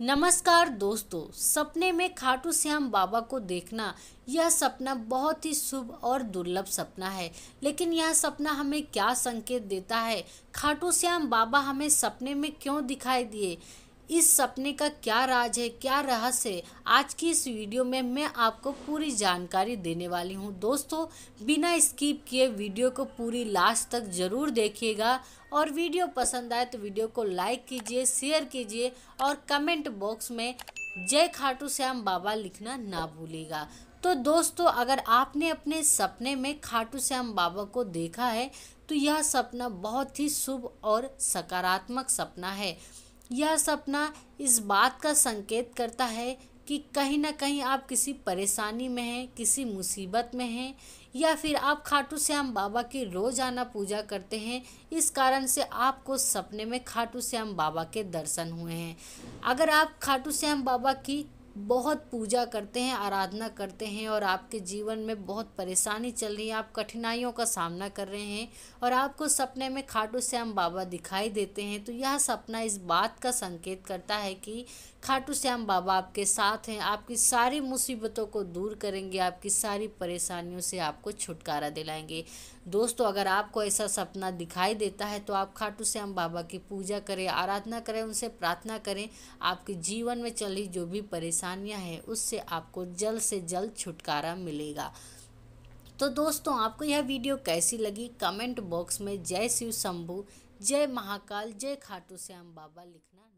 नमस्कार दोस्तों सपने में खाटू श्याम बाबा को देखना यह सपना बहुत ही शुभ और दुर्लभ सपना है लेकिन यह सपना हमें क्या संकेत देता है खाटू श्याम बाबा हमें सपने में क्यों दिखाई दिए इस सपने का क्या राज है क्या रहस्य है आज की इस वीडियो में मैं आपको पूरी जानकारी देने वाली हूँ दोस्तों बिना स्किप किए वीडियो को पूरी लास्ट तक ज़रूर देखिएगा और वीडियो पसंद आए तो वीडियो को लाइक कीजिए शेयर कीजिए और कमेंट बॉक्स में जय खाटू श्याम बाबा लिखना ना भूलेगा तो दोस्तों अगर आपने अपने सपने में खाटू श्याम बाबा को देखा है तो यह सपना बहुत ही शुभ और सकारात्मक सपना है यह सपना इस बात का संकेत करता है कि कहीं ना कहीं आप किसी परेशानी में हैं किसी मुसीबत में हैं या फिर आप खाटू श्याम बाबा की रोजाना पूजा करते हैं इस कारण से आपको सपने में खाटू श्याम बाबा के दर्शन हुए हैं अगर आप खाटू श्याम बाबा की बहुत पूजा करते हैं आराधना करते हैं और आपके जीवन में बहुत परेशानी चल रही है आप कठिनाइयों का सामना कर रहे हैं और आपको सपने में खाटू श्याम बाबा दिखाई देते हैं तो यह सपना इस बात का संकेत करता है कि खाटू श्याम बाबा आपके साथ हैं आपकी सारी मुसीबतों को दूर करेंगे आपकी सारी परेशानियों से आपको छुटकारा दिलाएंगे दोस्तों अगर आपको ऐसा सपना दिखाई देता है तो आप खाटू श्याम बाबा की पूजा करें आराधना करें उनसे प्रार्थना करें आपके जीवन में चल रही जो भी परेशानी परेशानियां हैं उससे आपको जल्द से जल्द छुटकारा मिलेगा तो दोस्तों आपको यह वीडियो कैसी लगी कमेंट बॉक्स में जय शिव शंभु जय महाकाल जय खाटू श्याम बाबा लिखना